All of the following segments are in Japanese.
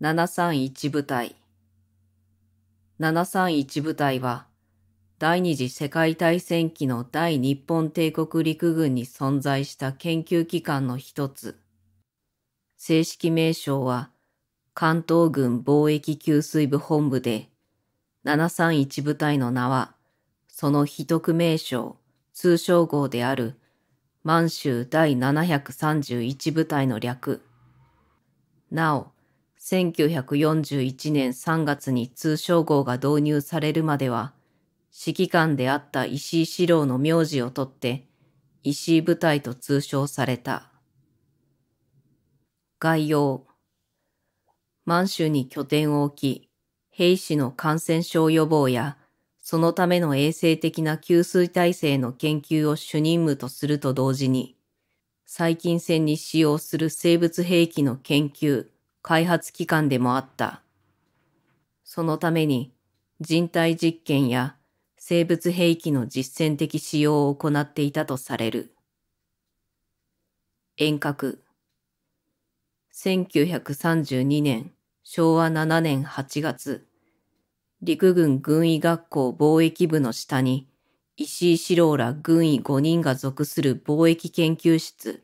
731部隊。731部隊は、第二次世界大戦期の大日本帝国陸軍に存在した研究機関の一つ。正式名称は、関東軍貿易給水部本部で、731部隊の名は、その秘匿名称、通称号である、満州第731部隊の略。なお、1941年3月に通称号が導入されるまでは、指揮官であった石井四郎の名字を取って、石井部隊と通称された。概要。満州に拠点を置き、兵士の感染症予防や、そのための衛生的な給水体制の研究を主任務とすると同時に、細菌戦に使用する生物兵器の研究、開発機関でもあった。そのために人体実験や生物兵器の実践的使用を行っていたとされる。遠隔。1932年昭和7年8月、陸軍軍医学校貿易部の下に石井四郎ら軍医5人が属する貿易研究室、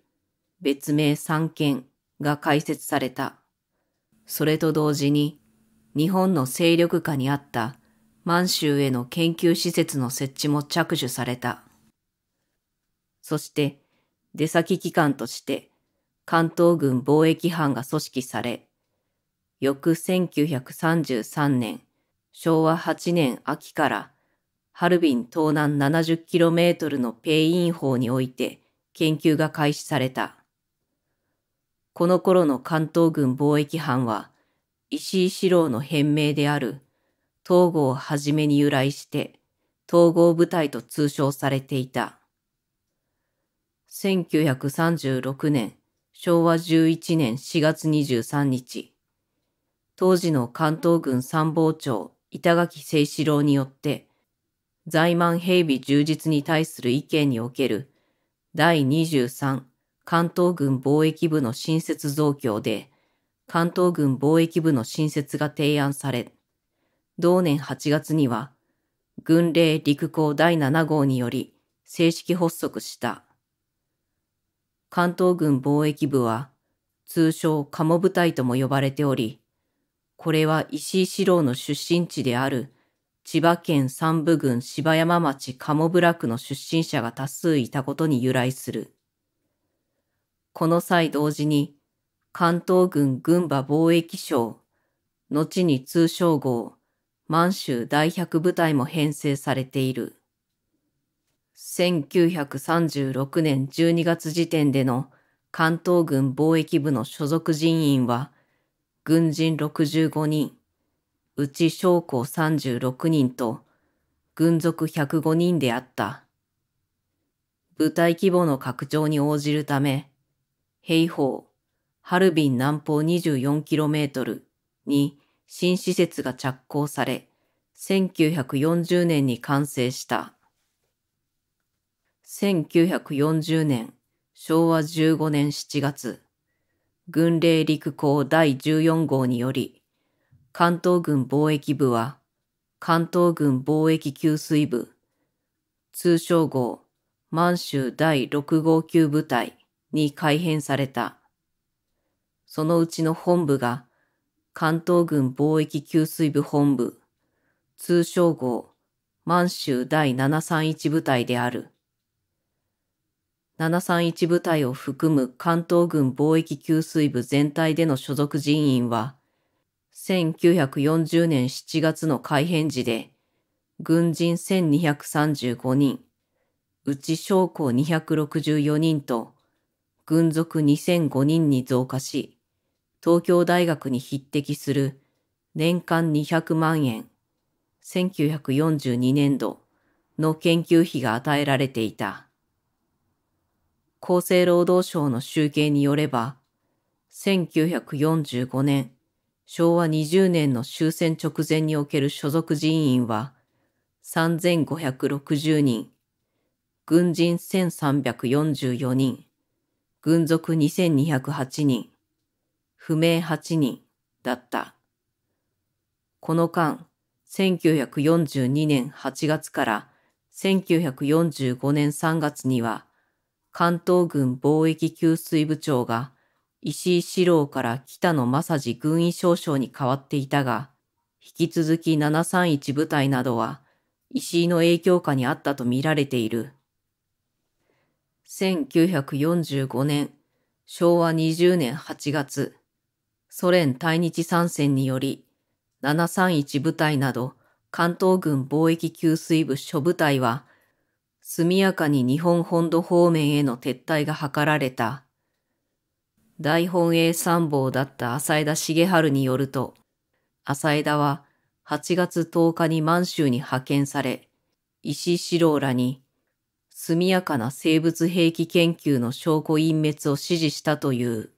別名三研が開設された。それと同時に、日本の勢力下にあった満州への研究施設の設置も着手された。そして、出先機関として、関東軍貿易班が組織され、翌1933年、昭和8年秋から、ハルビン東南7 0キロメートルのペイイン法において研究が開始された。この頃の関東軍貿易班は、石井四郎の変名である東郷をはじめに由来して統合部隊と通称されていた。1936年昭和11年4月23日、当時の関東軍参謀長板垣清志郎によって在満兵備充実に対する意見における第23関東軍貿易部の新設増強で、関東軍貿易部の新設が提案され、同年8月には、軍令陸校第7号により正式発足した。関東軍貿易部は、通称鴨部隊とも呼ばれており、これは石井四郎の出身地である千葉県三部郡芝山町鴨部落の出身者が多数いたことに由来する。この際同時に、関東軍群馬貿易省、後に通称号、満州第百部隊も編成されている。1936年12月時点での関東軍貿易部の所属人員は、軍人65人、うち将校36人と、軍属105人であった。部隊規模の拡張に応じるため、平方、ハルビン南方 24km に新施設が着工され、1940年に完成した。1940年、昭和15年7月、軍令陸校第14号により、関東軍貿易部は、関東軍貿易給水部、通称号、満州第6号級部隊、に改編された。そのうちの本部が関東軍貿易給水部本部、通称号満州第731部隊である。731部隊を含む関東軍貿易給水部全体での所属人員は、1940年7月の改編時で、軍人1235人、うち将校264人と軍属2005人に増加し、東京大学に匹敵する年間200万円、1942年度の研究費が与えられていた。厚生労働省の集計によれば、1945年、昭和20年の終戦直前における所属人員は3560人、軍人1344人、軍属2208人、不明8人だった。この間、1942年8月から1945年3月には、関東軍貿易給水部長が石井四郎から北野正治軍医少将に変わっていたが、引き続き731部隊などは石井の影響下にあったとみられている。1945年、昭和20年8月、ソ連対日参戦により、731部隊など関東軍貿易給水部諸部隊は、速やかに日本本土方面への撤退が図られた。大本営参謀だった浅枝重治によると、浅枝は8月10日に満州に派遣され、石井四郎らに速やかな生物兵器研究の証拠隠滅を指示したという。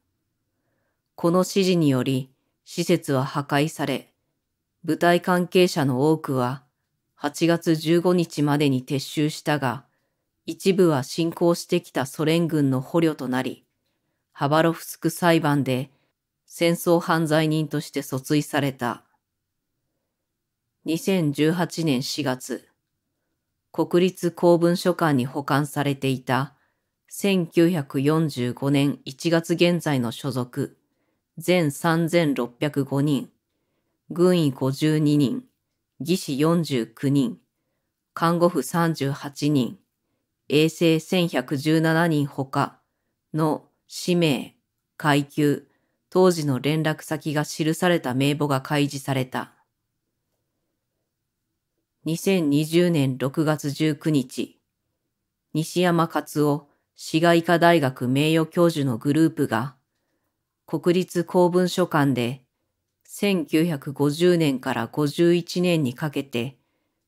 この指示により、施設は破壊され、部隊関係者の多くは8月15日までに撤収したが、一部は侵攻してきたソ連軍の捕虜となり、ハバロフスク裁判で戦争犯罪人として訴追された。2018年4月、国立公文書館に保管されていた1945年1月現在の所属全3605人、軍医52人、技師49人、看護婦38人、衛生1117人ほかの氏名、階級、当時の連絡先が記された名簿が開示された。2020年6月19日、西山勝夫、市外科大学名誉教授のグループが、国立公文書館で、1950年から51年にかけて、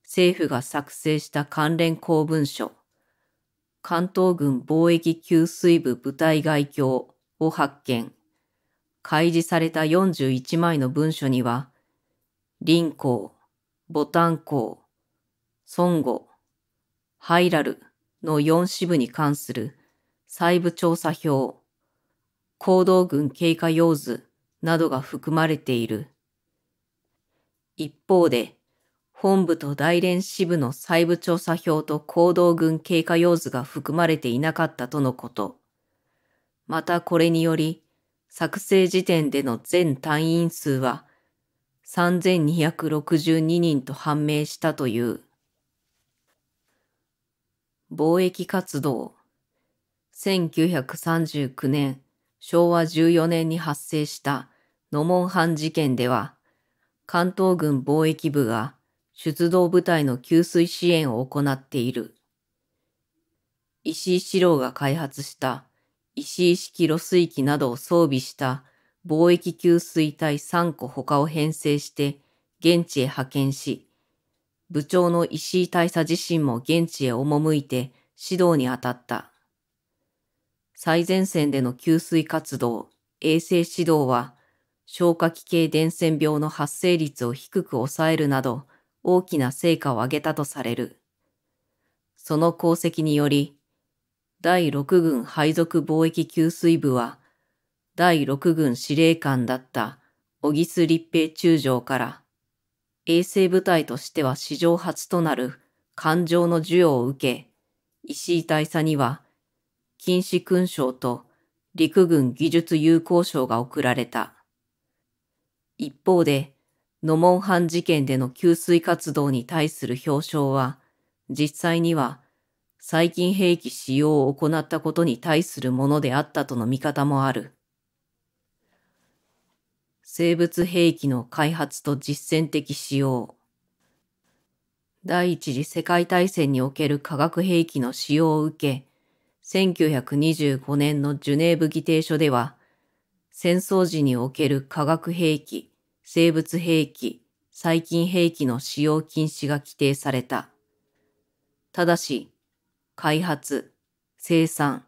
政府が作成した関連公文書、関東軍貿易給水部部隊外教を発見。開示された41枚の文書には、林校、ボタン校、孫悟、ハイラルの4支部に関する細部調査票、行動群経過用図などが含まれている。一方で、本部と大連支部の細部調査票と行動群経過用図が含まれていなかったとのこと。またこれにより、作成時点での全単員数は3262人と判明したという。貿易活動。1939年、昭和14年に発生した野門藩事件では、関東軍貿易部が出動部隊の給水支援を行っている。石井四郎が開発した石井式露水機などを装備した貿易給水隊3個他を編成して現地へ派遣し、部長の石井大佐自身も現地へ赴いて指導に当たった。最前線での給水活動、衛生指導は、消化器系伝染病の発生率を低く抑えるなど、大きな成果を上げたとされる。その功績により、第6軍配属貿易給水部は、第6軍司令官だった小木須立平中将から、衛星部隊としては史上初となる感情の授与を受け、石井大佐には、禁止勲章と陸軍技術友好賞が贈られた。一方で、ノモン藩事件での給水活動に対する表彰は、実際には、細菌兵器使用を行ったことに対するものであったとの見方もある。生物兵器の開発と実践的使用。第一次世界大戦における化学兵器の使用を受け、1925年のジュネーブ議定書では、戦争時における化学兵器、生物兵器、細菌兵器の使用禁止が規定された。ただし、開発、生産、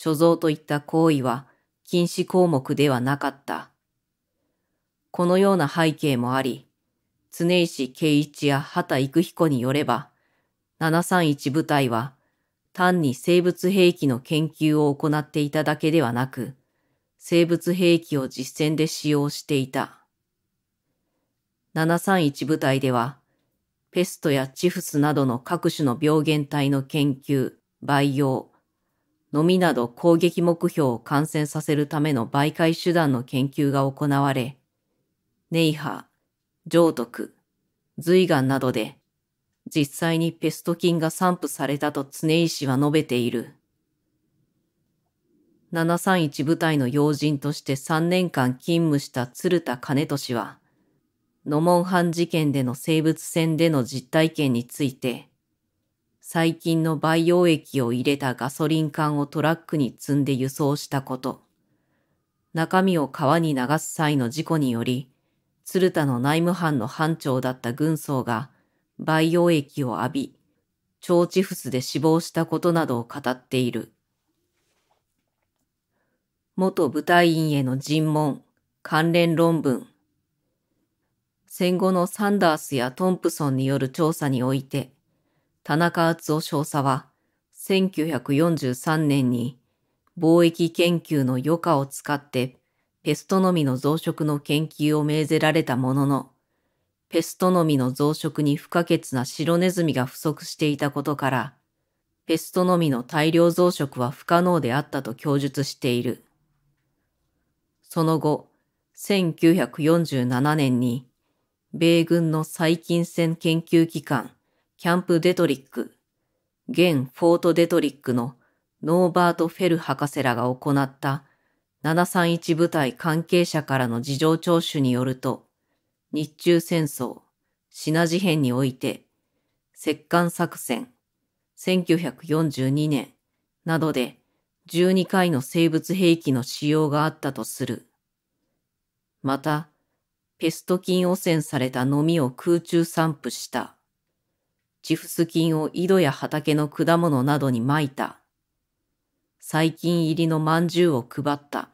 貯蔵といった行為は禁止項目ではなかった。このような背景もあり、常石圭一や畑育彦によれば、731部隊は単に生物兵器の研究を行っていただけではなく、生物兵器を実践で使用していた。731部隊では、ペストやチフスなどの各種の病原体の研究、培養、のみなど攻撃目標を感染させるための媒介手段の研究が行われ、ネ寧波、浄徳、随岩などで、実際にペスト菌が散布されたと常石は述べている。731部隊の要人として3年間勤務した鶴田兼俊は、野門藩事件での生物戦での実体験について、細菌の培養液を入れたガソリン缶をトラックに積んで輸送したこと、中身を川に流す際の事故により、鶴田の内務班の班長だった軍曹が培養液を浴び、腸チフスで死亡したことなどを語っている。元部隊員への尋問、関連論文。戦後のサンダースやトンプソンによる調査において、田中敦夫少佐は、1943年に貿易研究の余暇を使ってペストのみの増殖の研究を命ぜられたものの、ペストのみの増殖に不可欠な白ネズミが不足していたことから、ペストのみの大量増殖は不可能であったと供述している。その後、1947年に、米軍の細菌戦研究機関、キャンプデトリック、現フォートデトリックのノーバート・フェル博士らが行った731部隊関係者からの事情聴取によると、日中戦争、シナ事変において、摂関作戦、1942年などで12回の生物兵器の使用があったとする。また、ペスト菌汚染されたのみを空中散布した。チフス菌を井戸や畑の果物などに撒いた。最近入りのまんじゅうを配った、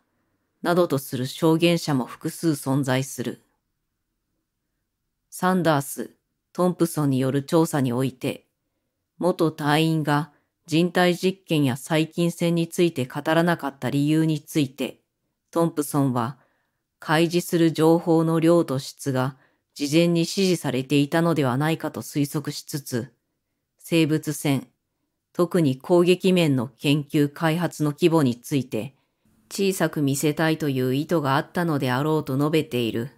などとする証言者も複数存在する。サンダース、トンプソンによる調査において、元隊員が人体実験や細菌戦について語らなかった理由について、トンプソンは、開示する情報の量と質が事前に指示されていたのではないかと推測しつつ、生物戦、特に攻撃面の研究開発の規模について、小さく見せたいという意図があったのであろうと述べている。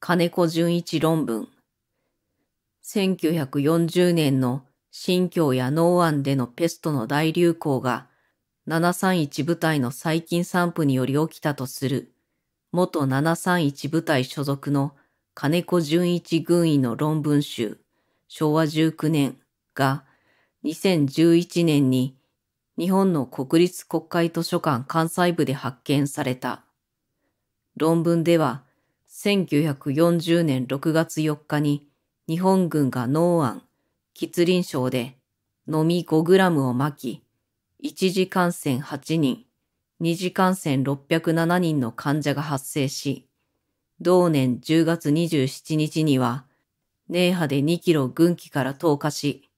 金子淳一論文。1940年の新疆や農安でのペストの大流行が731部隊の細菌散布により起きたとする元731部隊所属の金子淳一軍医の論文集昭和19年が、2011年に日本の国立国会図書館関西部で発見された。論文では、1940年6月4日に日本軍が農案、吉林省で飲み5グラムをまき、一次感染8人、二次感染607人の患者が発生し、同年10月27日には、寧波で2キロ軍機から投下し、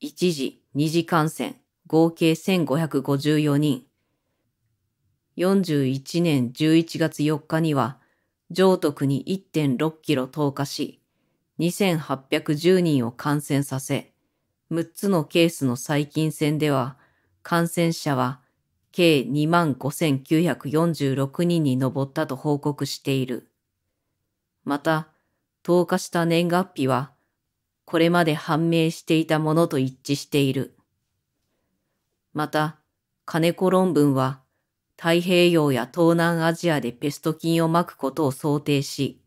一時、二次感染、合計1554人。41年11月4日には、上徳に1.6キロ投下し、2810人を感染させ、6つのケースの細菌戦では、感染者は計25,946人に上ったと報告している。また、投下した年月日はこれまで判明していたものと一致している。また、金子論文は、太平洋や東南アジアでペスト菌をまくことを想定し、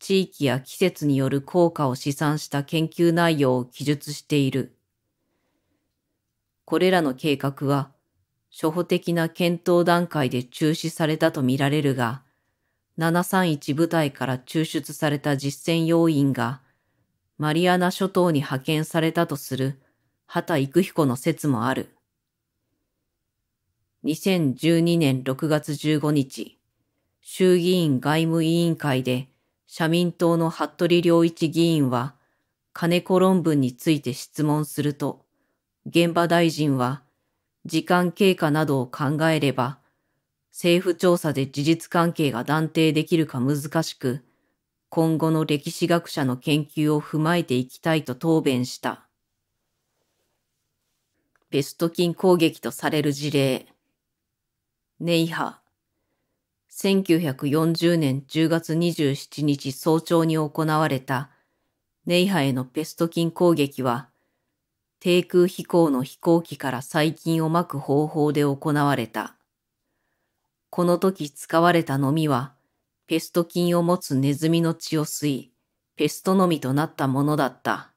地域や季節による効果を試算した研究内容を記述している。これらの計画は、初歩的な検討段階で中止されたとみられるが、731部隊から抽出された実践要因が、マリアナ諸島に派遣されたとする畑育彦の説もある。2012年6月15日、衆議院外務委員会で社民党の服部良一議員は金子論文について質問すると、現場大臣は時間経過などを考えれば、政府調査で事実関係が断定できるか難しく、今後の歴史学者の研究を踏まえていきたいと答弁した。ペスト菌攻撃とされる事例。ネイハ。1940年10月27日早朝に行われたネイハへのペスト菌攻撃は、低空飛行の飛行機から細菌をまく方法で行われた。この時使われたのみは、ペスト菌を持つネズミの血を吸い、ペストのみとなったものだった。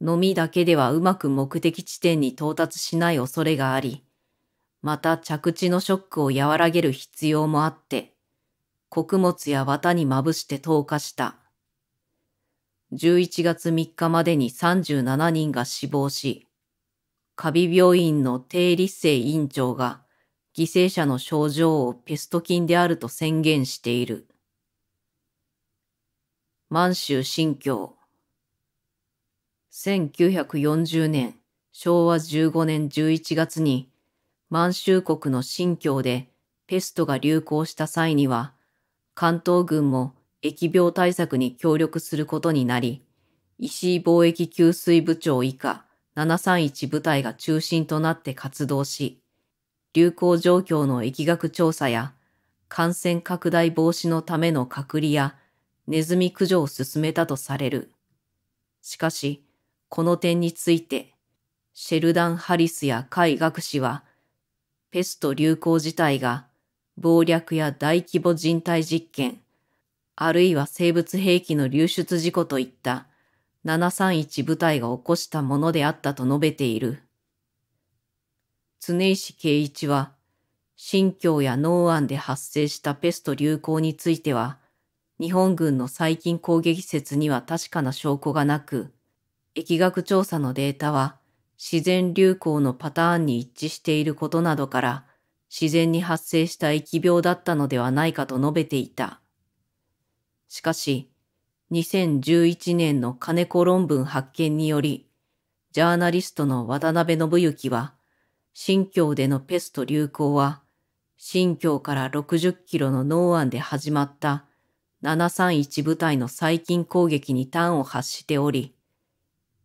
のみだけではうまく目的地点に到達しない恐れがあり、また着地のショックを和らげる必要もあって、穀物や綿にまぶして投下した。11月3日までに37人が死亡し、カビ病院の定立生院長が犠牲者の症状をペスト菌であると宣言している。満州新疆。1940年、昭和15年11月に、満州国の新疆でペストが流行した際には、関東軍も疫病対策に協力することになり、石井貿易給水部長以下731部隊が中心となって活動し、流行状況の疫学調査や、感染拡大防止のための隔離や、ネズミ駆除を進めたとされる。しかし、この点について、シェルダン・ハリスや海学士は、ペスト流行自体が暴略や大規模人体実験、あるいは生物兵器の流出事故といった731部隊が起こしたものであったと述べている。常石圭一は、新疆や農案で発生したペスト流行については、日本軍の最近攻撃説には確かな証拠がなく、疫学調査のデータは自然流行のパターンに一致していることなどから、自然に発生した疫病だったのではないかと述べていた。しかし、2011年の金子論文発見により、ジャーナリストの渡辺信之は、新疆でのペスト流行は、新疆から60キロの農安で始まった731部隊の最近攻撃に端を発しており、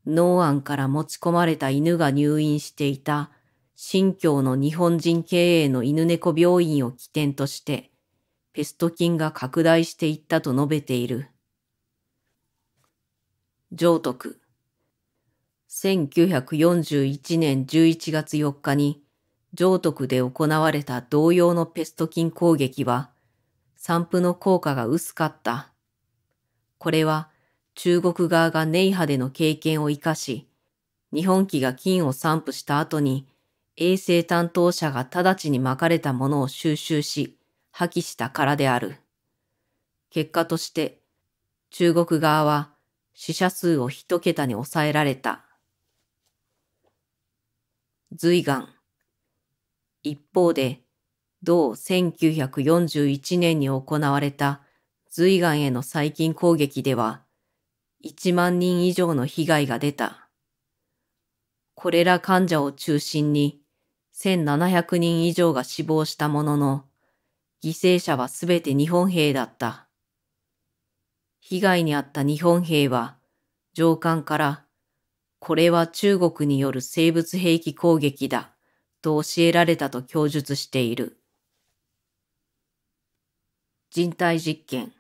農安から持ち込まれた犬が入院していた新疆の日本人経営の犬猫病院を起点として、ペスト菌が拡大していったと述べている。上徳1941年11月4日に上徳で行われた同様のペスト菌攻撃は、散布の効果が薄かった。これは中国側がネイハでの経験を生かし、日本機が金を散布した後に、衛生担当者が直ちに巻かれたものを収集し、破棄したからである。結果として、中国側は死者数を一桁に抑えられた。随岩。一方で、同1941年に行われた随岩への細菌攻撃では、1万人以上の被害が出た。これら患者を中心に1700人以上が死亡したものの、犠牲者はすべて日本兵だった。被害に遭った日本兵は、上官からこれは中国による生物兵器攻撃だ、と教えられたと供述している。人体実験。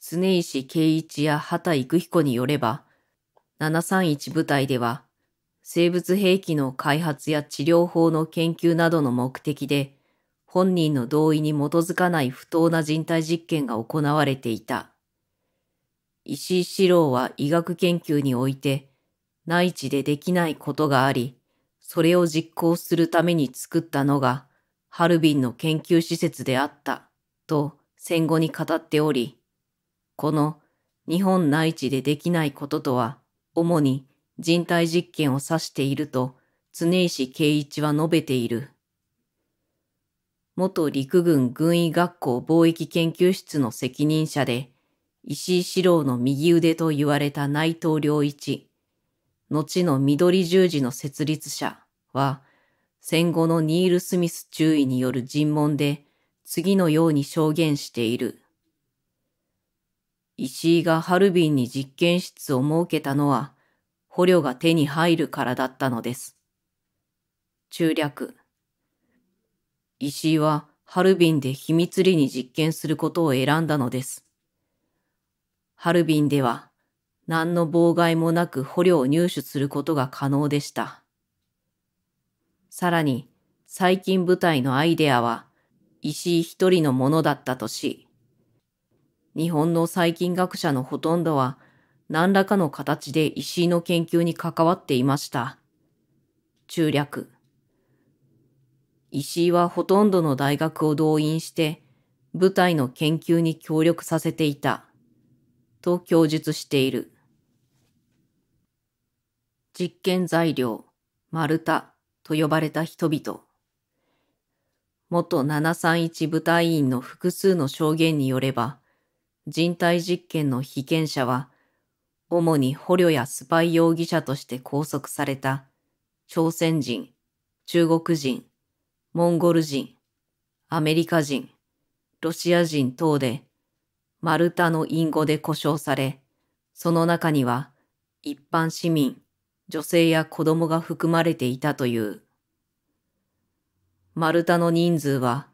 常石圭一や畑育彦によれば、731部隊では、生物兵器の開発や治療法の研究などの目的で、本人の同意に基づかない不当な人体実験が行われていた。石井四郎は医学研究において内地でできないことがあり、それを実行するために作ったのがハルビンの研究施設であったと戦後に語っており、この日本内地でできないこととは主に人体実験を指していると常石圭一は述べている。元陸軍軍医学校貿易研究室の責任者で、石井四郎の右腕と言われた内藤良一、後の緑十字の設立者は、戦後のニール・スミス中尉による尋問で、次のように証言している。石井がハルビンに実験室を設けたのは、捕虜が手に入るからだったのです。中略。石井はハルビンで秘密裏に実験することを選んだのです。ハルビンでは何の妨害もなく捕虜を入手することが可能でした。さらに、最近部隊のアイデアは石井一人のものだったとし、日本の細菌学者のほとんどは何らかの形で石井の研究に関わっていました。中略。石井はほとんどの大学を動員して、部隊の研究に協力させていた。と供述している。実験材料、丸太と呼ばれた人々。元731部隊員の複数の証言によれば、人体実験の被験者は、主に捕虜やスパイ容疑者として拘束された朝鮮人、中国人、モンゴル人、アメリカ人、ロシア人等で丸太の隠語で呼称され、その中には一般市民、女性や子供が含まれていたという。丸太の人数は、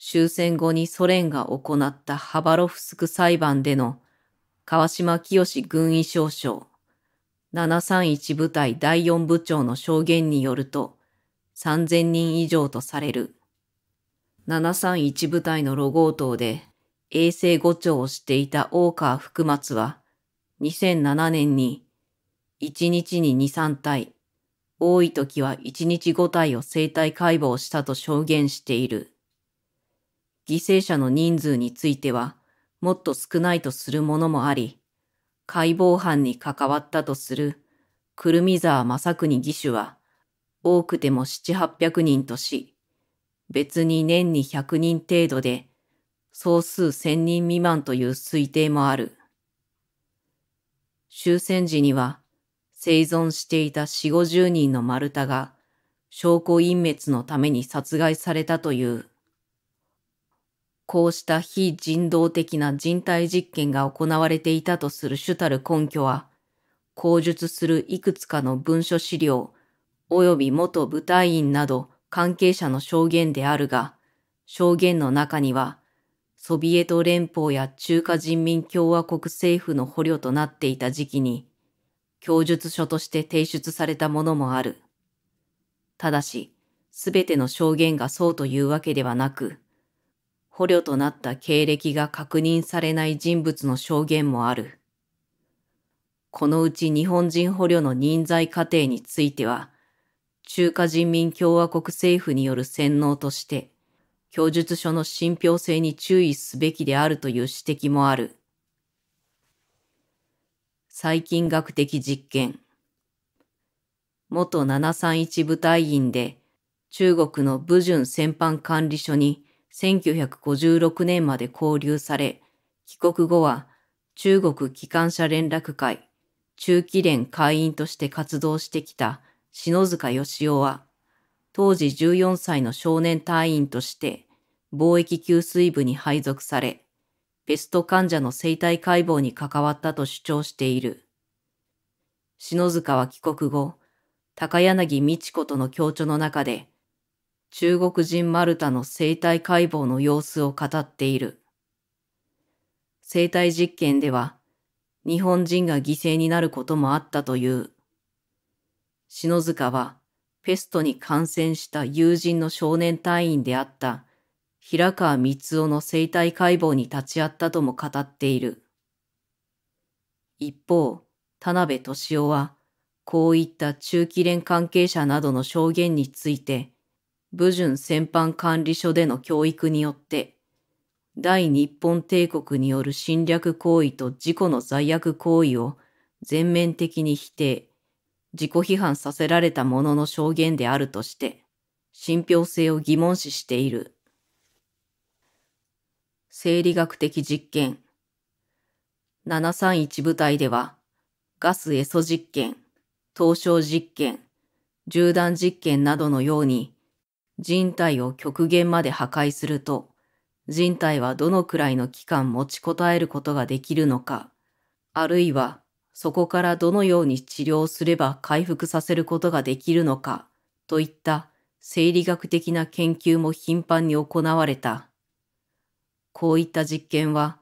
終戦後にソ連が行ったハバロフスク裁判での川島清軍医少将、731部隊第4部長の証言によると、3000人以上とされる。731部隊のロゴ等で衛星誤聴をしていた大川福松は、2007年に、1日に2、3体、多い時は1日5体を生体解剖したと証言している。犠牲者の人数については、もっと少ないとするものもあり、解剖班に関わったとする、久留美沢正国義手は、多くても7、800人とし、別に年に100人程度で総数千人未満という推定もある。終戦時には生存していた四五十人の丸太が証拠隠滅のために殺害されたという。こうした非人道的な人体実験が行われていたとする主たる根拠は、口述するいくつかの文書資料、及び元部隊員など関係者の証言であるが、証言の中には、ソビエト連邦や中華人民共和国政府の捕虜となっていた時期に、供述書として提出されたものもある。ただし、すべての証言がそうというわけではなく、捕虜となった経歴が確認されない人物の証言もある。このうち日本人捕虜の人材過程については、中華人民共和国政府による洗脳として、供述書の信憑性に注意すべきであるという指摘もある。細菌学的実験。元731部隊員で中国の武順戦犯管理所に1956年まで交留され、帰国後は中国機関車連絡会中期連会員として活動してきた篠塚義雄は、当時14歳の少年隊員として貿易給水部に配属され、ペスト患者の生体解剖に関わったと主張している。篠塚は帰国後、高柳美智子との協調の中で、中国人マルタの生体解剖の様子を語っている。生体実験では、日本人が犠牲になることもあったという。篠塚は、ペストに感染した友人の少年隊員であった平川光夫の生体解剖に立ち会ったとも語っている。一方、田辺敏夫は、こういった中期連関係者などの証言について、武順戦犯管理所での教育によって、大日本帝国による侵略行為と事故の罪悪行為を全面的に否定、自己批判させられた者の証言であるとして、信憑性を疑問視している。生理学的実験。731部隊では、ガスエソ実験、凍傷実験、銃弾実験などのように、人体を極限まで破壊すると、人体はどのくらいの期間持ちこたえることができるのか、あるいはそこからどのように治療すれば回復させることができるのか、といった生理学的な研究も頻繁に行われた。こういった実験は、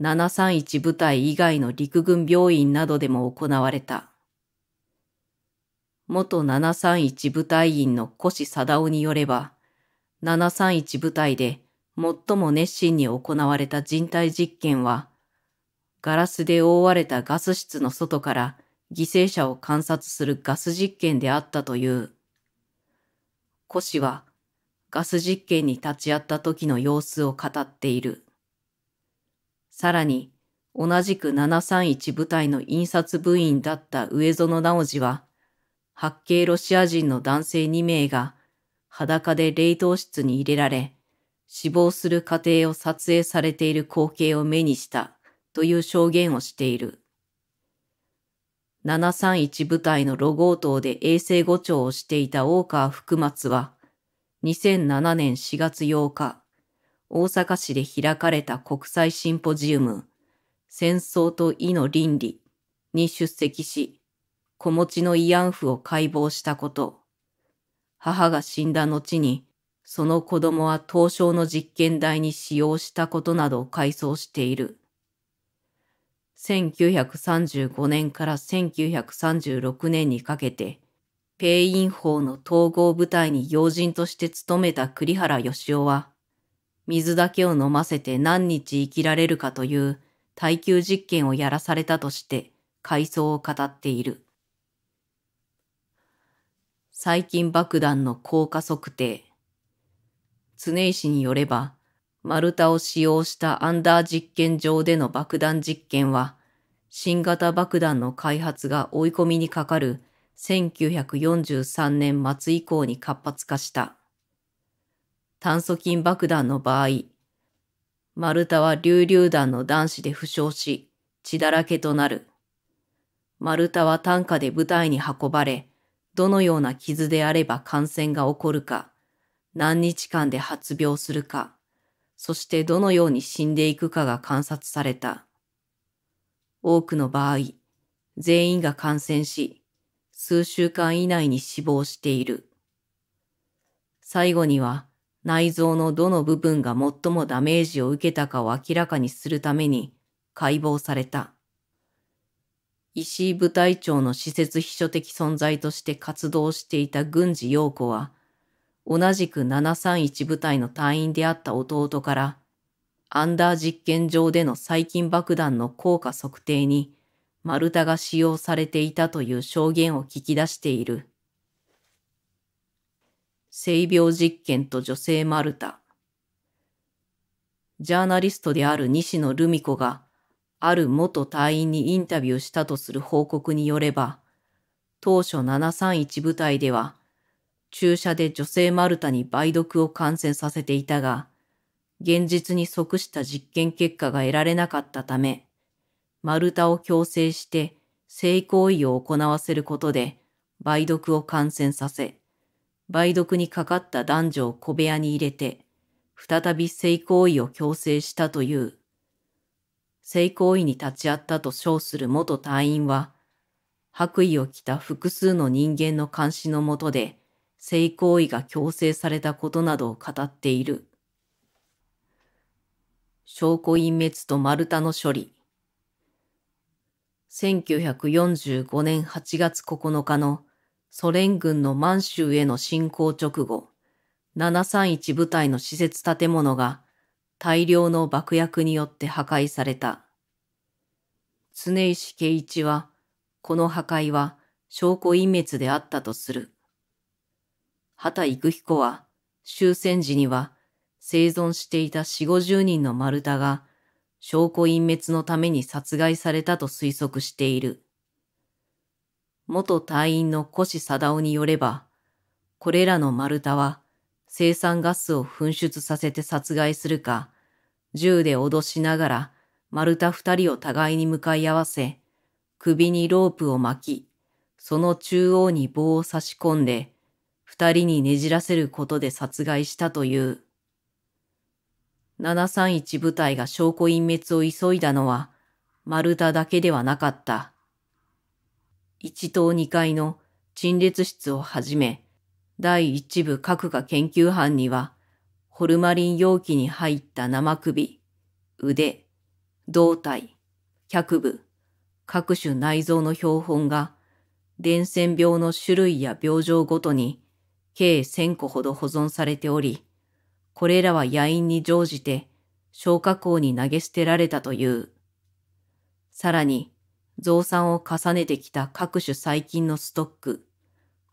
731部隊以外の陸軍病院などでも行われた。元731部隊員の越貞夫によれば、731部隊で最も熱心に行われた人体実験は、ガラスで覆われたガス室の外から犠牲者を観察するガス実験であったという。古氏はガス実験に立ち会った時の様子を語っている。さらに、同じく731部隊の印刷部員だった上園直次は、八景ロシア人の男性2名が裸で冷凍室に入れられ、死亡する過程を撮影されている光景を目にした。という証言をしている。731部隊のロゴー島で衛星誤聴をしていた大川福松は、2007年4月8日、大阪市で開かれた国際シンポジウム、戦争と意の倫理に出席し、子持ちの慰安婦を解剖したこと、母が死んだ後に、その子供は東証の実験台に使用したことなどを回想している。1935年から1936年にかけて、ペイン法の統合部隊に要人として勤めた栗原義雄は、水だけを飲ませて何日生きられるかという耐久実験をやらされたとして、回想を語っている。細菌爆弾の効果測定。常石によれば、丸太を使用したアンダー実験場での爆弾実験は、新型爆弾の開発が追い込みにかかる1943年末以降に活発化した。炭疽菌爆弾の場合、丸太は流流弾の男子で負傷し、血だらけとなる。丸太は担架で部隊に運ばれ、どのような傷であれば感染が起こるか、何日間で発病するか、そしてどのように死んでいくかが観察された。多くの場合、全員が感染し、数週間以内に死亡している。最後には内臓のどの部分が最もダメージを受けたかを明らかにするために解剖された。石井部隊長の施設秘書的存在として活動していた軍事陽子は、同じく731部隊の隊員であった弟から、アンダー実験場での細菌爆弾の効果測定に丸太が使用されていたという証言を聞き出している。性病実験と女性丸太。ジャーナリストである西野ルミ子が、ある元隊員にインタビューしたとする報告によれば、当初731部隊では、注射で女性マルタに梅毒を感染させていたが、現実に即した実験結果が得られなかったため、丸太を矯正して性行為を行わせることで梅毒を感染させ、梅毒にかかった男女を小部屋に入れて、再び性行為を強制したという。性行為に立ち会ったと称する元隊員は、白衣を着た複数の人間の監視のもとで、性行為が強制されたことなどを語っている。証拠隠滅と丸太の処理。1945年8月9日のソ連軍の満州への侵攻直後、731部隊の施設建物が大量の爆薬によって破壊された。常石圭一は、この破壊は証拠隠滅であったとする。畑育彦は、終戦時には生存していた四五十人の丸太が証拠隠滅のために殺害されたと推測している。元隊員の志貞夫によれば、これらの丸太は生産ガスを噴出させて殺害するか、銃で脅しながら丸太二人を互いに向かい合わせ、首にロープを巻き、その中央に棒を差し込んで、二人にねじらせることで殺害したという。731部隊が証拠隠滅を急いだのは、丸太だけではなかった。1棟2階の陳列室をはじめ、第1部核科研究班には、ホルマリン容器に入った生首、腕、胴体、脚部、各種内臓の標本が、伝染病の種類や病状ごとに計1000個ほど保存されており、これらは野因に乗じて消火口に投げ捨てられたという。さらに、増産を重ねてきた各種細菌のストック、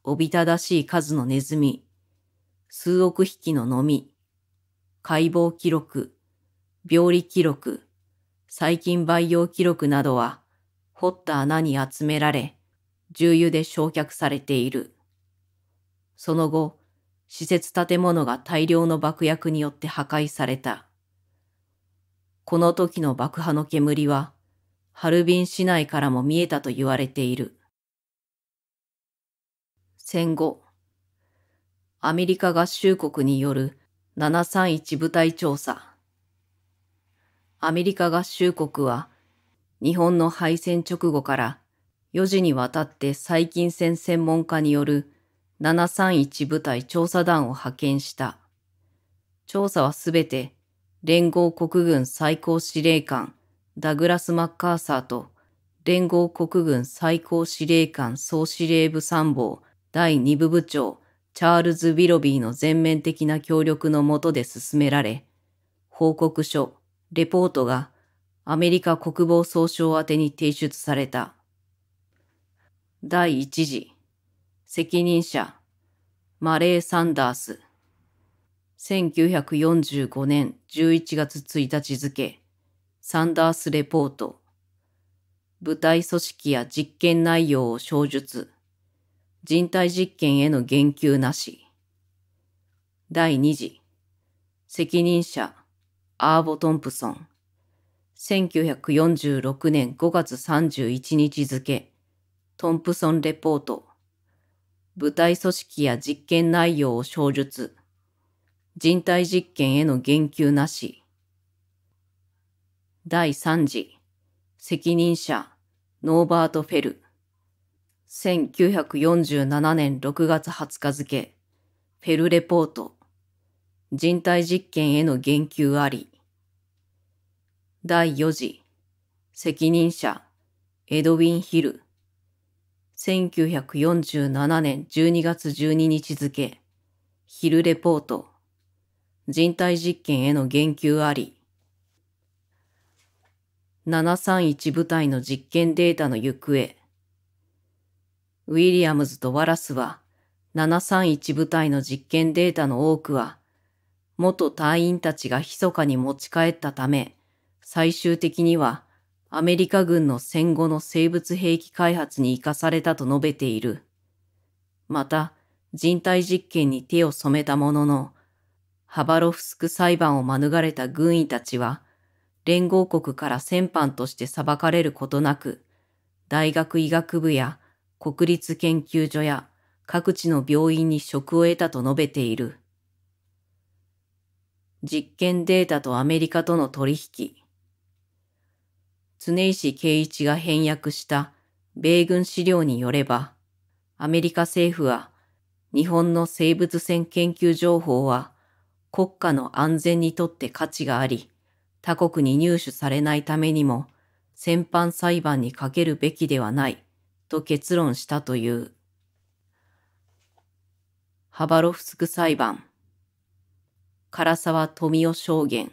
おびただしい数のネズミ、数億匹ののみ、解剖記録、病理記録、細菌培養記録などは、掘った穴に集められ、重油で焼却されている。その後、施設建物が大量の爆薬によって破壊された。この時の爆破の煙は、ハルビン市内からも見えたと言われている。戦後、アメリカ合衆国による731部隊調査。アメリカ合衆国は、日本の敗戦直後から4時にわたって細菌戦専門家による731部隊調査団を派遣した。調査はすべて連合国軍最高司令官ダグラス・マッカーサーと連合国軍最高司令官総司令部参謀第2部部長チャールズ・ビロビーの全面的な協力のもとで進められ、報告書、レポートがアメリカ国防総省宛に提出された。第1次責任者、マレー・サンダース。1945年11月1日付、サンダースレポート。部隊組織や実験内容を詳述。人体実験への言及なし。第2次。責任者、アーボ・トンプソン。1946年5月31日付、トンプソンレポート。部隊組織や実験内容を詳述。人体実験への言及なし。第3次、責任者、ノーバート・フェル。1947年6月20日付、フェルレポート。人体実験への言及あり。第4次、責任者、エドウィン・ヒル。1947年12月12日付、ヒルレポート、人体実験への言及あり、731部隊の実験データの行方、ウィリアムズとワラスは、731部隊の実験データの多くは、元隊員たちが密かに持ち帰ったため、最終的にはアメリカ軍の戦後の生物兵器開発に生かされたと述べている。また、人体実験に手を染めたものの、ハバロフスク裁判を免れた軍医たちは、連合国から戦犯として裁かれることなく、大学医学部や国立研究所や各地の病院に職を得たと述べている。実験データとアメリカとの取引。常石圭一が翻訳した米軍資料によれば、アメリカ政府は日本の生物戦研究情報は国家の安全にとって価値があり、他国に入手されないためにも戦犯裁判にかけるべきではないと結論したという。ハバロフスク裁判、唐沢富夫証言。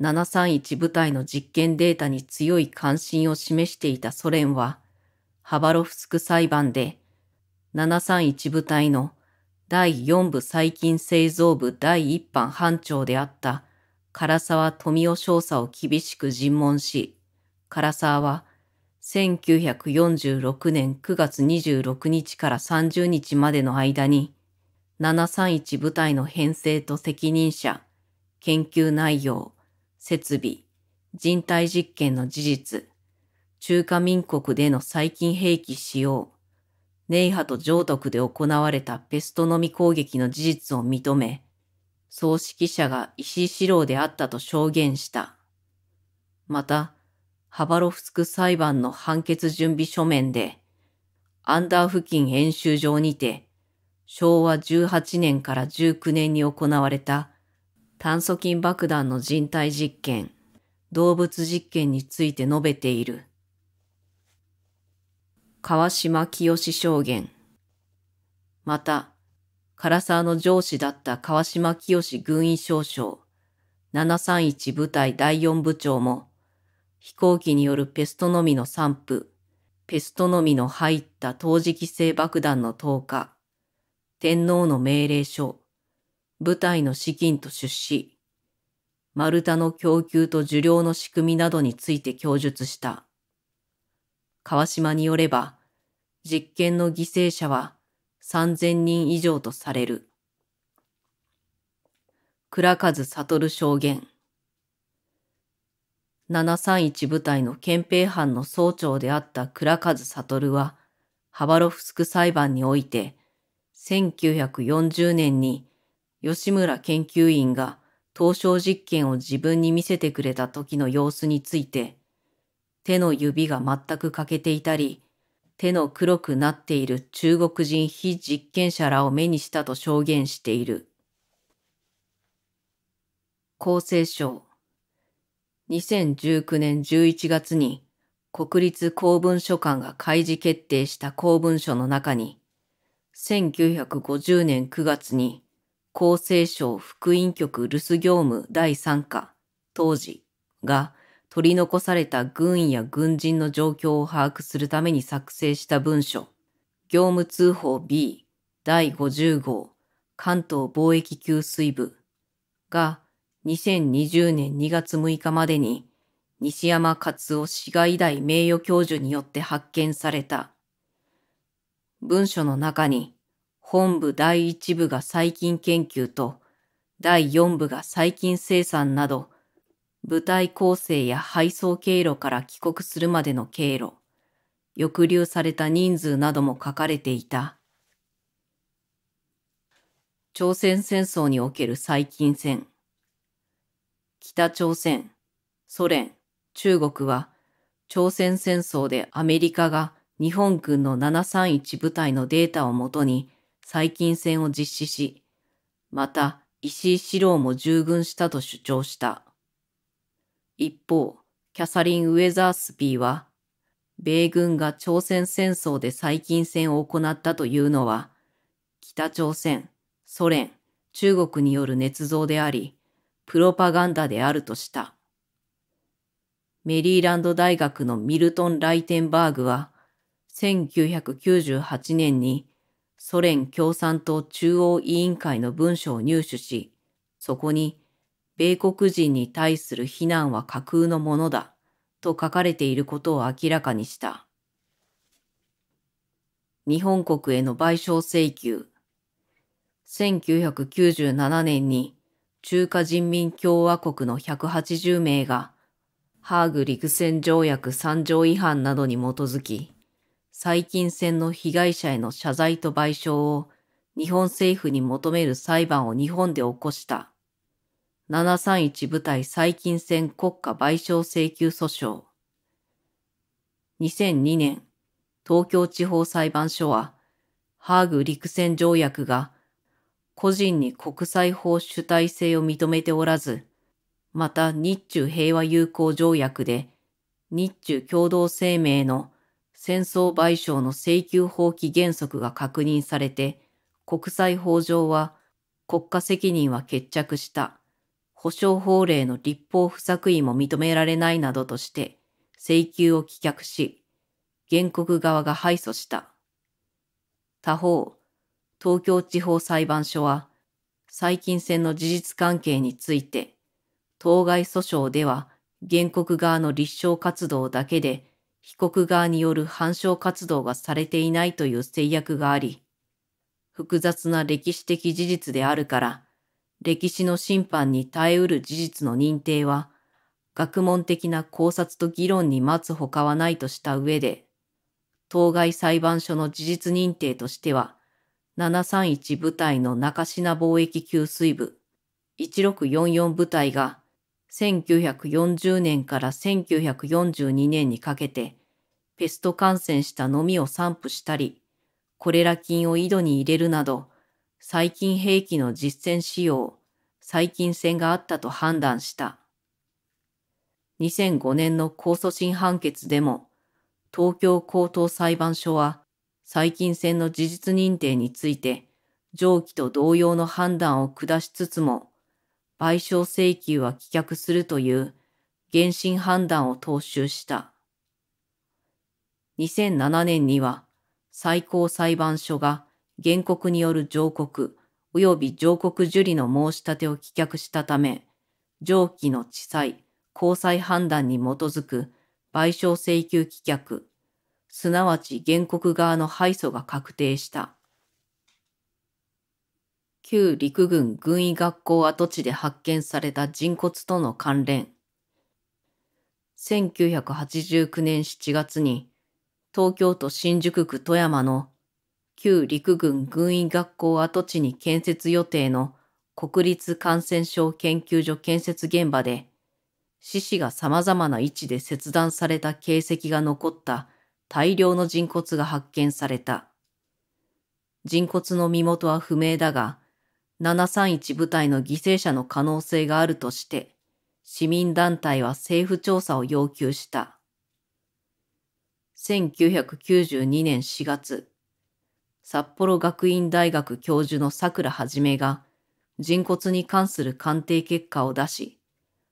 731部隊の実験データに強い関心を示していたソ連は、ハバロフスク裁判で、731部隊の第4部細菌製造部第1班班長であった唐沢富夫少佐を厳しく尋問し、唐沢は1946年9月26日から30日までの間に、731部隊の編成と責任者、研究内容、設備、人体実験の事実、中華民国での細菌兵器使用、ネイハと上徳で行われたペストのみ攻撃の事実を認め、葬式者が石井四郎であったと証言した。また、ハバロフスク裁判の判決準備書面で、アンダー付近演習場にて、昭和18年から19年に行われた炭疽菌爆弾の人体実験、動物実験について述べている。川島清証言。また、唐沢の上司だった川島清軍医少将、731部隊第4部長も、飛行機によるペストのみの散布、ペストのみの入った陶磁器製爆弾の投下、天皇の命令書、部隊の資金と出資、丸太の供給と受領の仕組みなどについて供述した。川島によれば、実験の犠牲者は3000人以上とされる。倉和悟証言。731部隊の憲兵班の総長であった倉和悟は、ハバロフスク裁判において、1940年に吉村研究員が東証実験を自分に見せてくれた時の様子について、手の指が全く欠けていたり、手の黒くなっている中国人非実験者らを目にしたと証言している。厚生省。2019年11月に国立公文書館が開示決定した公文書の中に、1950年9月に厚生省福音局留守業務第3課、当時が取り残された軍や軍人の状況を把握するために作成した文書、業務通報 B 第50号関東貿易給水部が2020年2月6日までに西山勝夫市賀大名誉教授によって発見された。文書の中に本部第1部が細菌研究と第4部が細菌生産など、部隊構成や配送経路から帰国するまでの経路、抑留された人数なども書かれていた。朝鮮戦争における細菌戦。北朝鮮、ソ連、中国は朝鮮戦争でアメリカが日本軍の731部隊のデータをもとに細菌戦を実施し、また石井四郎も従軍したと主張した。一方、キャサリン・ウェザースピーは、米軍が朝鮮戦争で細菌戦を行ったというのは、北朝鮮、ソ連、中国による捏造であり、プロパガンダであるとした。メリーランド大学のミルトン・ライテンバーグは、1998年にソ連共産党中央委員会の文書を入手し、そこに、米国人に対する非難は架空のものだ、と書かれていることを明らかにした。日本国への賠償請求。1997年に中華人民共和国の180名がハーグ陸戦条約3条違反などに基づき最近戦の被害者への謝罪と賠償を日本政府に求める裁判を日本で起こした。731部隊最近戦国家賠償請求訴訟。2002年、東京地方裁判所は、ハーグ陸戦条約が個人に国際法主体性を認めておらず、また日中平和友好条約で日中共同声明の戦争賠償の請求法規原則が確認されて、国際法上は国家責任は決着した。保障法令の立法不作為も認められないなどとして、請求を棄却し、原告側が敗訴した。他方、東京地方裁判所は、最近戦の事実関係について、当該訴訟では原告側の立証活動だけで被告側による反証活動がされていないという制約があり、複雑な歴史的事実であるから、歴史の審判に耐えうる事実の認定は、学問的な考察と議論に待つほかはないとした上で、当該裁判所の事実認定としては、731部隊の中品貿易給水部、1644部隊が1940年から1942年にかけて、ペスト感染したのみを散布したり、コレラ菌を井戸に入れるなど、細菌兵器の実践使用、細菌戦があったと判断した。2005年の控訴審判決でも、東京高等裁判所は、細菌戦の事実認定について、上記と同様の判断を下しつつも、賠償請求は棄却するという原審判断を踏襲した。2007年には最高裁判所が原告による上告及び上告受理の申し立てを棄却したため、上記の地裁、高裁判断に基づく賠償請求棄却、すなわち原告側の敗訴が確定した。旧陸軍軍医学校跡地で発見された人骨との関連。1989年7月に東京都新宿区富山の旧陸軍軍医学校跡地に建設予定の国立感染症研究所建設現場で獅子が様々な位置で切断された形跡が残った大量の人骨が発見された。人骨の身元は不明だが、731部隊の犠牲者の可能性があるとして、市民団体は政府調査を要求した。1992年4月、札幌学院大学教授の桜はじめが人骨に関する鑑定結果を出し、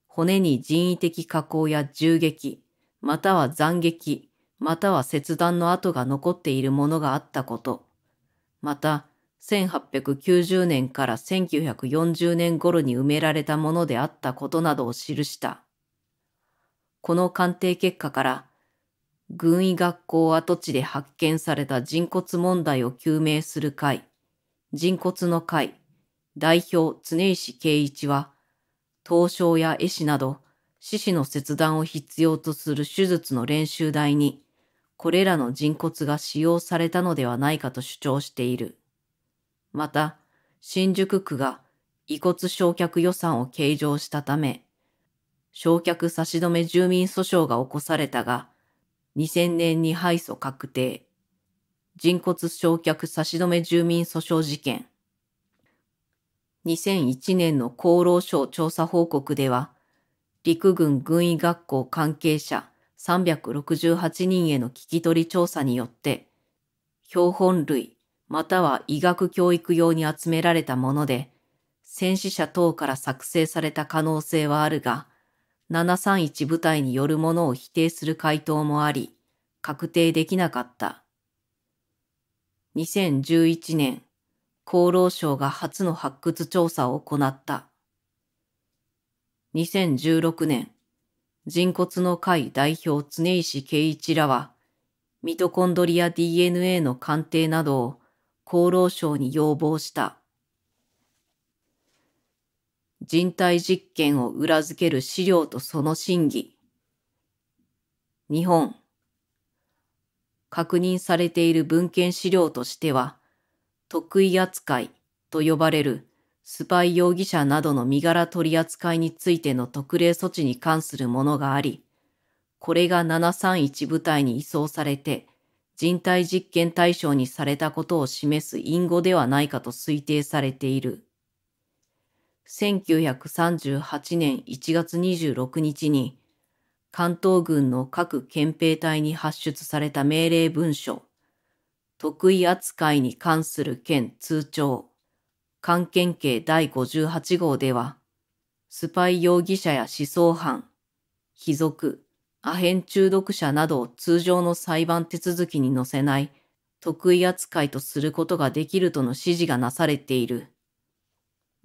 骨に人為的加工や銃撃、または斬撃、または切断の跡が残っているものがあったこと、また1890年から1940年頃に埋められたものであったことなどを記した。この鑑定結果から、軍医学校跡地で発見された人骨問題を究明する会、人骨の会、代表常石圭一は、凍傷や絵師など、獅子の切断を必要とする手術の練習台に、これらの人骨が使用されたのではないかと主張している。また、新宿区が遺骨焼却予算を計上したため、焼却差し止め住民訴訟が起こされたが、2000年に敗訴確定。人骨焼却差し止め住民訴訟事件。2001年の厚労省調査報告では、陸軍軍医学校関係者368人への聞き取り調査によって、標本類、または医学教育用に集められたもので、戦死者等から作成された可能性はあるが、731部隊によるものを否定する回答もあり、確定できなかった。2011年、厚労省が初の発掘調査を行った。2016年、人骨の会代表常石圭一らは、ミトコンドリア DNA の鑑定などを厚労省に要望した。人体実験を裏付ける資料とその真偽。日本。確認されている文献資料としては、得意扱いと呼ばれるスパイ容疑者などの身柄取り扱いについての特例措置に関するものがあり、これが731部隊に移送されて人体実験対象にされたことを示す隠語ではないかと推定されている。1938年1月26日に関東軍の各憲兵隊に発出された命令文書、得意扱いに関する件通帳、関県警第58号では、スパイ容疑者や思想犯、貴族、アヘン中毒者などを通常の裁判手続きに載せない得意扱いとすることができるとの指示がなされている。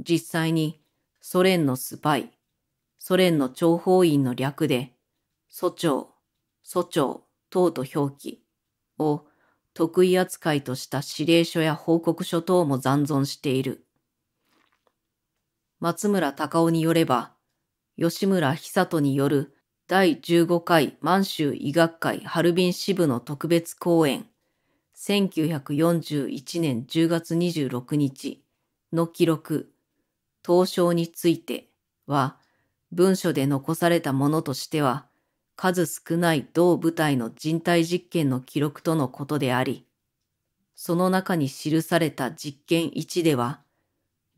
実際にソ連のスパイ、ソ連の諜報員の略で、祖長、祖長等と表記を得意扱いとした指令書や報告書等も残存している。松村隆夫によれば、吉村久人による第15回満州医学会ハルビン支部の特別講演1941年10月26日の記録東証については文書で残されたものとしては数少ない同部隊の人体実験の記録とのことでありその中に記された実験1では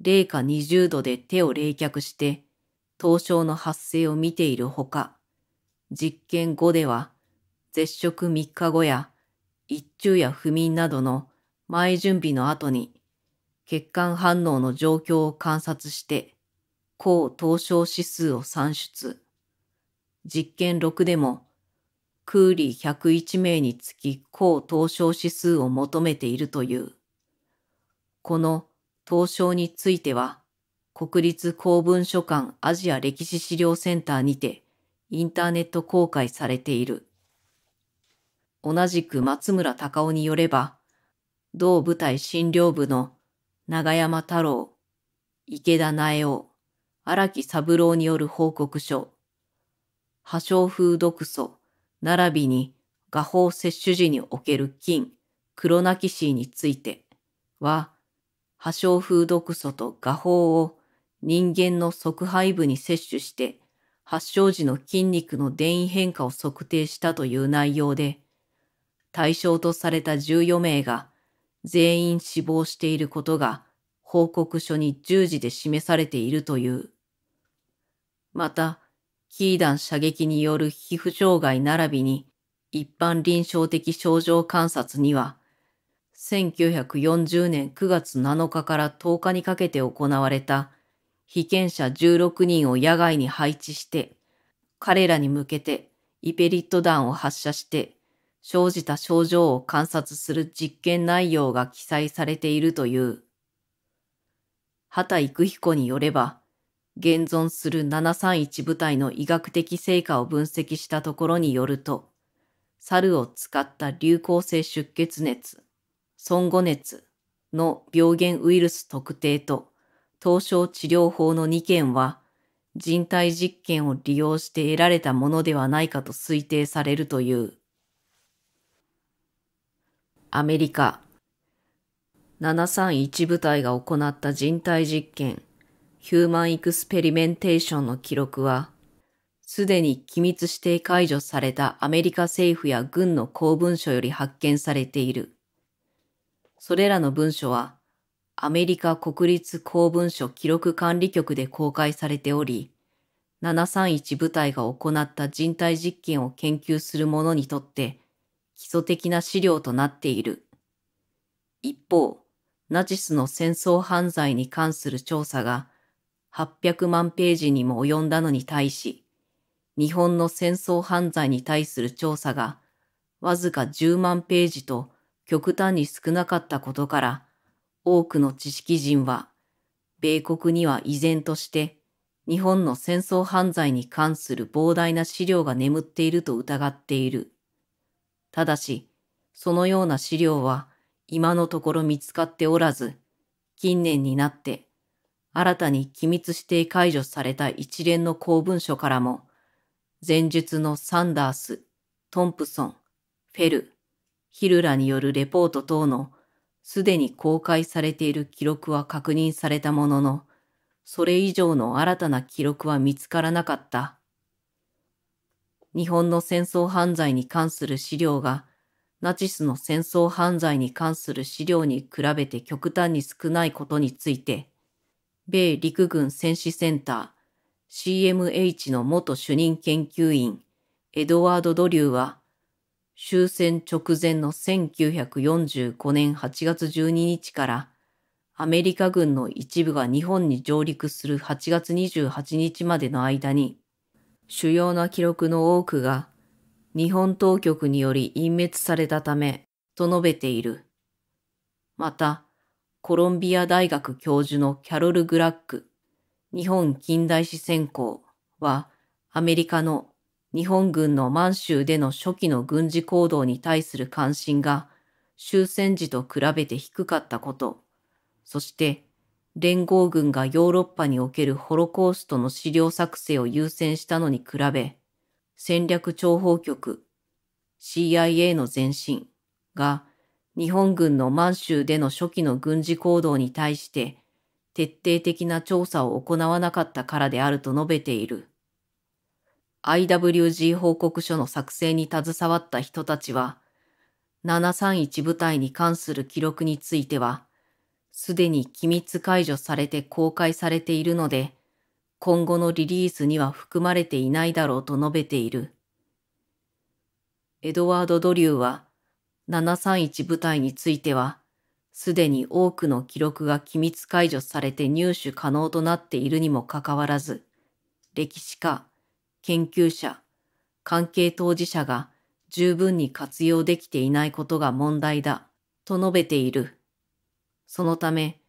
零下20度で手を冷却して凍傷の発生を見ているほか、実験5では、絶食3日後や一昼夜不眠などの前準備の後に、血管反応の状況を観察して、抗凍傷指数を算出。実験6でも、クーリー101名につき抗凍傷指数を求めているという。この凍傷については、国立公文書館アジア歴史資料センターにて、インターネット公開されている。同じく松村隆夫によれば、同部隊診療部の長山太郎、池田苗夫、荒木三郎による報告書、破傷風毒素、並びに画法摂取時における菌、黒ナキシーについては、破傷風毒素と画法を人間の側肺部に摂取して発症時の筋肉の電位変化を測定したという内容で、対象とされた14名が全員死亡していることが報告書に10時で示されているという。また、キーダン射撃による皮膚障害並びに一般臨床的症状観察には、1940年9月7日から10日にかけて行われた被験者16人を野外に配置して、彼らに向けてイペリット弾を発射して、生じた症状を観察する実験内容が記載されているという。畑育彦によれば、現存する731部隊の医学的成果を分析したところによると、猿を使った流行性出血熱、孫後熱の病原ウイルス特定と、凍傷治療法の2件は、人体実験を利用して得られたものではないかと推定されるという。アメリカ731部隊が行った人体実験、ヒューマンエクスペリメンテーションの記録は、すでに機密指定解除されたアメリカ政府や軍の公文書より発見されている。それらの文書は、アメリカ国立公文書記録管理局で公開されており、731部隊が行った人体実験を研究する者にとって基礎的な資料となっている。一方、ナチスの戦争犯罪に関する調査が800万ページにも及んだのに対し、日本の戦争犯罪に対する調査がわずか10万ページと極端に少なかったことから、多くの知識人は、米国には依然として日本の戦争犯罪に関する膨大な資料が眠っていると疑っている。ただし、そのような資料は今のところ見つかっておらず、近年になって新たに機密指定解除された一連の公文書からも、前述のサンダース、トンプソン、フェル、ヒルラによるレポート等のすでに公開されている記録は確認されたものの、それ以上の新たな記録は見つからなかった。日本の戦争犯罪に関する資料が、ナチスの戦争犯罪に関する資料に比べて極端に少ないことについて、米陸軍戦士センター CMH の元主任研究員エドワード・ドリューは、終戦直前の1945年8月12日からアメリカ軍の一部が日本に上陸する8月28日までの間に、主要な記録の多くが日本当局により隠滅されたためと述べている。また、コロンビア大学教授のキャロル・グラック、日本近代史専攻はアメリカの日本軍の満州での初期の軍事行動に対する関心が終戦時と比べて低かったこと、そして連合軍がヨーロッパにおけるホロコーストの資料作成を優先したのに比べ、戦略諜報局 CIA の前身が日本軍の満州での初期の軍事行動に対して徹底的な調査を行わなかったからであると述べている。IWG 報告書の作成に携わった人たちは、731部隊に関する記録については、すでに機密解除されて公開されているので、今後のリリースには含まれていないだろうと述べている。エドワード・ドリューは、731部隊については、すでに多くの記録が機密解除されて入手可能となっているにもかかわらず、歴史家、研究者、関係当事者が十分に活用できていないことが問題だと述べている。そのため、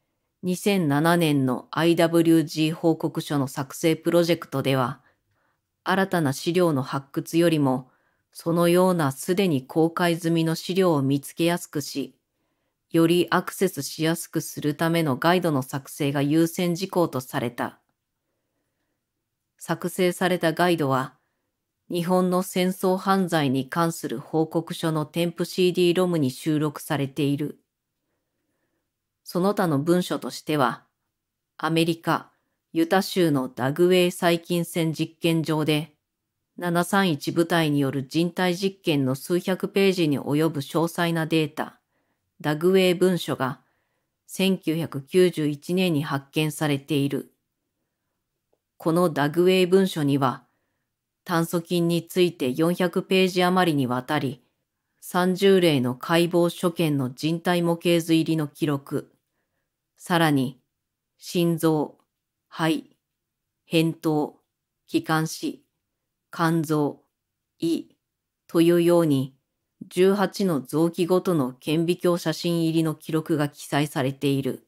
2007年の IWG 報告書の作成プロジェクトでは、新たな資料の発掘よりも、そのようなすでに公開済みの資料を見つけやすくし、よりアクセスしやすくするためのガイドの作成が優先事項とされた。作成されたガイドは、日本の戦争犯罪に関する報告書の添付 CD ロムに収録されている。その他の文書としては、アメリカ、ユタ州のダグウェイ細菌戦実験場で、731部隊による人体実験の数百ページに及ぶ詳細なデータ、ダグウェイ文書が1991年に発見されている。このダグウェイ文書には、炭疽菌について400ページ余りにわたり、30例の解剖所見の人体模型図入りの記録、さらに、心臓、肺、扁桃、気管支、肝臓、胃というように、18の臓器ごとの顕微鏡写真入りの記録が記載されている。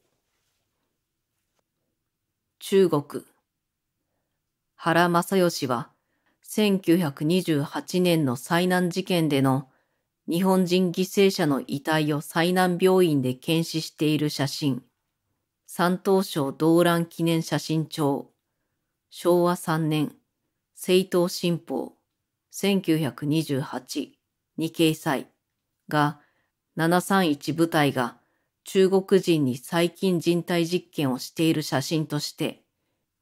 中国、原正義は、1928年の災難事件での日本人犠牲者の遺体を災難病院で検視している写真、山東省動乱記念写真帳、昭和3年、政党新報、1928に掲載が、731部隊が中国人に細菌人体実験をしている写真として、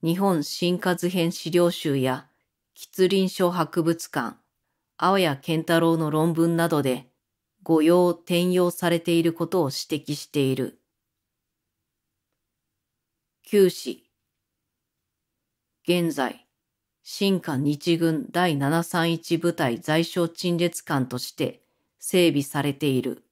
日本新華図編資料集や、吉林省博物館、青谷健太郎の論文などで、誤用転用されていることを指摘している。九死。現在、新韓日軍第731部隊在所陳列館として整備されている。